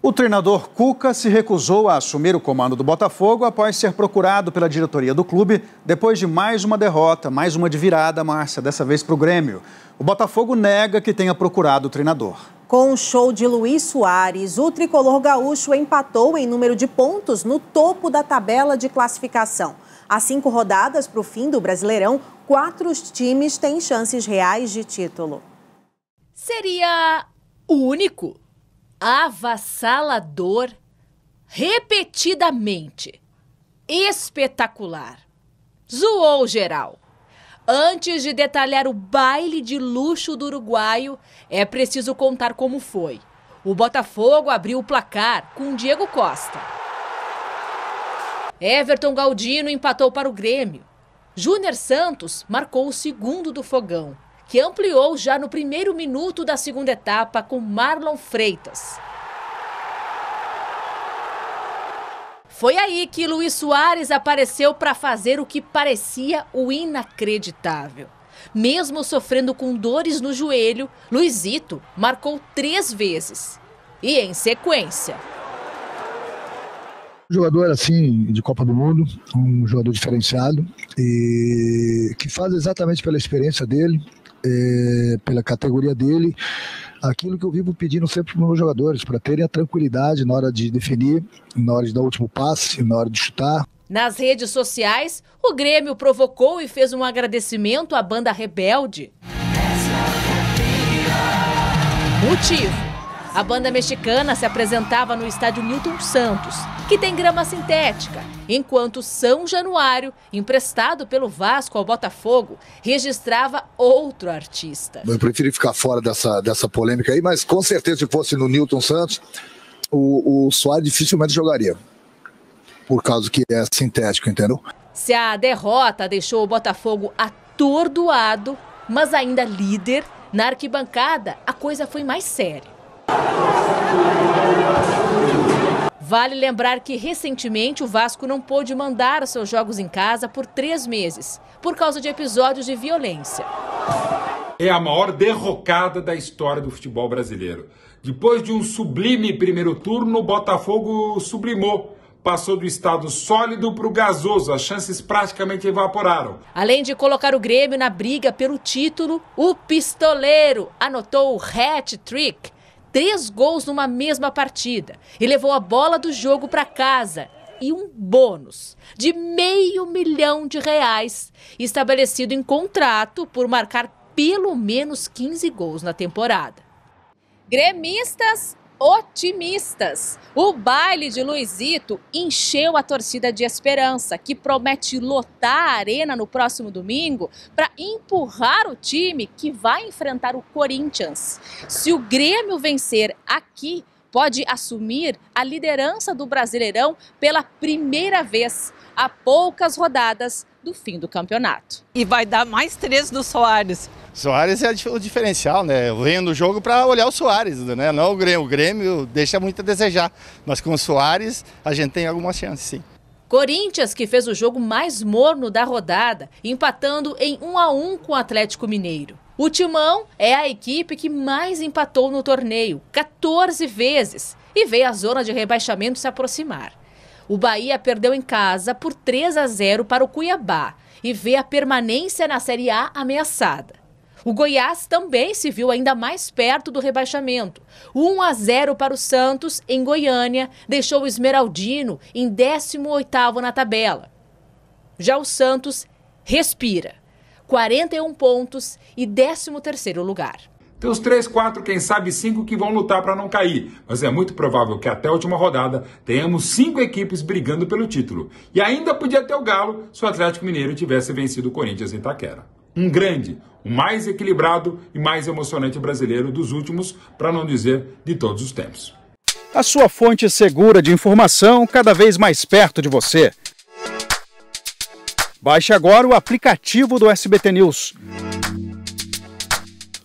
O treinador Cuca se recusou a assumir o comando do Botafogo após ser procurado pela diretoria do clube depois de mais uma derrota, mais uma de virada, Márcia, dessa vez para o Grêmio. O Botafogo nega que tenha procurado o treinador. Com o show de Luiz Soares, o tricolor gaúcho empatou em número de pontos no topo da tabela de classificação. Há cinco rodadas para o fim do Brasileirão, quatro times têm chances reais de título. Seria único avassalador, repetidamente, espetacular. Zoou geral. Antes de detalhar o baile de luxo do uruguaio, é preciso contar como foi. O Botafogo abriu o placar com Diego Costa. Everton Galdino empatou para o Grêmio. Júnior Santos marcou o segundo do fogão que ampliou já no primeiro minuto da segunda etapa com Marlon Freitas. Foi aí que Luiz Soares apareceu para fazer o que parecia o inacreditável. Mesmo sofrendo com dores no joelho, Luizito marcou três vezes. E em sequência. Um jogador assim de Copa do Mundo, um jogador diferenciado e que faz exatamente pela experiência dele, é, pela categoria dele, aquilo que eu vivo pedindo sempre para os meus jogadores, para terem a tranquilidade na hora de definir, na hora de dar o último passe, na hora de chutar. Nas redes sociais, o Grêmio provocou e fez um agradecimento à banda Rebelde. Motivo a banda mexicana se apresentava no estádio Newton Santos, que tem grama sintética, enquanto São Januário, emprestado pelo Vasco ao Botafogo, registrava outro artista. Eu preferi ficar fora dessa, dessa polêmica aí, mas com certeza se fosse no Newton Santos, o, o Soares dificilmente jogaria, por causa que é sintético, entendeu? Se a derrota deixou o Botafogo atordoado, mas ainda líder, na arquibancada a coisa foi mais séria. Vale lembrar que recentemente o Vasco não pôde mandar seus jogos em casa por três meses, por causa de episódios de violência. É a maior derrocada da história do futebol brasileiro. Depois de um sublime primeiro turno, o Botafogo sublimou passou do estado sólido para o gasoso. As chances praticamente evaporaram. Além de colocar o Grêmio na briga pelo título, o pistoleiro anotou o hat-trick três gols numa mesma partida e levou a bola do jogo para casa e um bônus de meio milhão de reais, estabelecido em contrato por marcar pelo menos 15 gols na temporada. Gremistas otimistas. O baile de Luizito encheu a torcida de esperança, que promete lotar a arena no próximo domingo para empurrar o time que vai enfrentar o Corinthians. Se o Grêmio vencer aqui, pode assumir a liderança do Brasileirão pela primeira vez, há poucas rodadas do fim do campeonato. E vai dar mais três do Soares. Soares é o diferencial, né? Eu venho no jogo para olhar o Soares, né? Não é o Grêmio. O Grêmio deixa muito a desejar, mas com o Soares a gente tem alguma chance, sim. Corinthians, que fez o jogo mais morno da rodada, empatando em 1 a 1 com o Atlético Mineiro. O Timão é a equipe que mais empatou no torneio, 14 vezes, e vê a zona de rebaixamento se aproximar. O Bahia perdeu em casa por 3 a 0 para o Cuiabá e vê a permanência na Série A ameaçada. O Goiás também se viu ainda mais perto do rebaixamento. 1 a 0 para o Santos em Goiânia deixou o Esmeraldino em 18º na tabela. Já o Santos respira. 41 pontos e 13º lugar. Tem os três, quatro, quem sabe cinco que vão lutar para não cair, mas é muito provável que até a última rodada tenhamos cinco equipes brigando pelo título. E ainda podia ter o Galo se o Atlético Mineiro tivesse vencido o Corinthians em Itaquera. Um grande, o mais equilibrado e mais emocionante brasileiro dos últimos, para não dizer de todos os tempos. A sua fonte segura de informação cada vez mais perto de você. Baixe agora o aplicativo do SBT News.